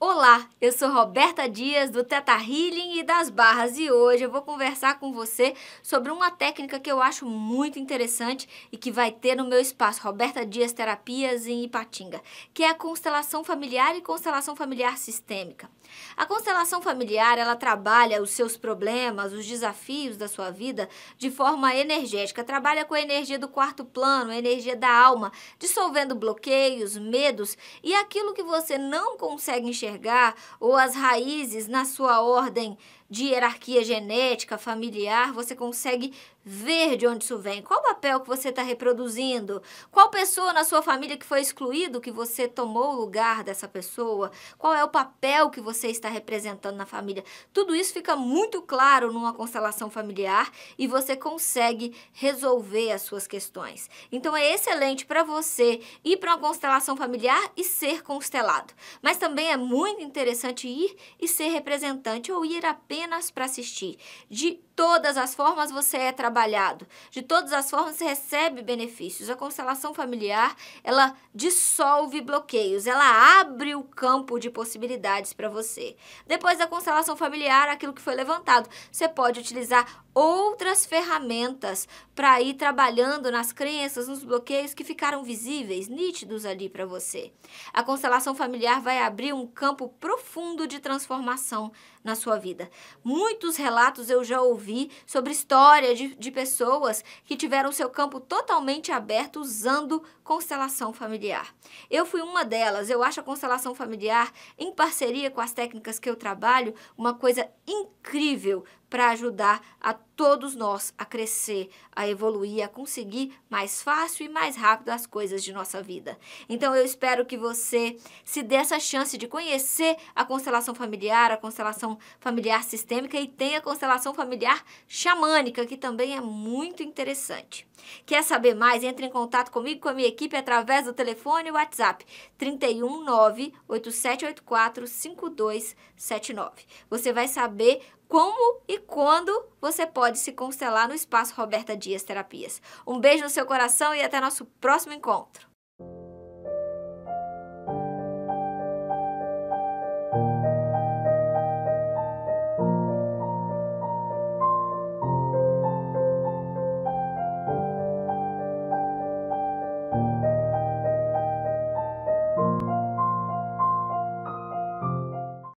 Olá, eu sou Roberta Dias do Teta Healing e das Barras e hoje eu vou conversar com você sobre uma técnica que eu acho muito interessante e que vai ter no meu espaço Roberta Dias Terapias em Ipatinga, que é a constelação familiar e constelação familiar sistêmica. A constelação familiar, ela trabalha os seus problemas, os desafios da sua vida de forma energética, trabalha com a energia do quarto plano, a energia da alma, dissolvendo bloqueios, medos e aquilo que você não consegue enxergar enxergar ou as raízes na sua ordem de hierarquia genética, familiar, você consegue ver de onde isso vem. Qual papel que você está reproduzindo? Qual pessoa na sua família que foi excluído que você tomou o lugar dessa pessoa? Qual é o papel que você está representando na família? Tudo isso fica muito claro numa constelação familiar e você consegue resolver as suas questões. Então é excelente para você ir para uma constelação familiar e ser constelado. Mas também é muito interessante ir e ser representante ou ir apenas apenas para assistir, de todas as formas você é trabalhado, de todas as formas você recebe benefícios. A constelação familiar, ela dissolve bloqueios, ela abre o campo de possibilidades para você. Depois da constelação familiar, aquilo que foi levantado, você pode utilizar outras ferramentas para ir trabalhando nas crenças, nos bloqueios que ficaram visíveis, nítidos ali para você. A constelação familiar vai abrir um campo profundo de transformação na sua vida. Muitos relatos eu já ouvi ouvir sobre história de, de pessoas que tiveram seu campo totalmente aberto usando constelação familiar. Eu fui uma delas. Eu acho a constelação familiar, em parceria com as técnicas que eu trabalho, uma coisa incrível incrível para ajudar a todos nós a crescer, a evoluir, a conseguir mais fácil e mais rápido as coisas de nossa vida. Então eu espero que você se dê essa chance de conhecer a constelação familiar, a constelação familiar sistêmica e tem a constelação familiar xamânica, que também é muito interessante. Quer saber mais? Entre em contato comigo com a minha equipe através do telefone e WhatsApp 319 8784 5279. Você vai saber como e quando você pode se constelar no espaço Roberta Dias Terapias. Um beijo no seu coração e até nosso próximo encontro.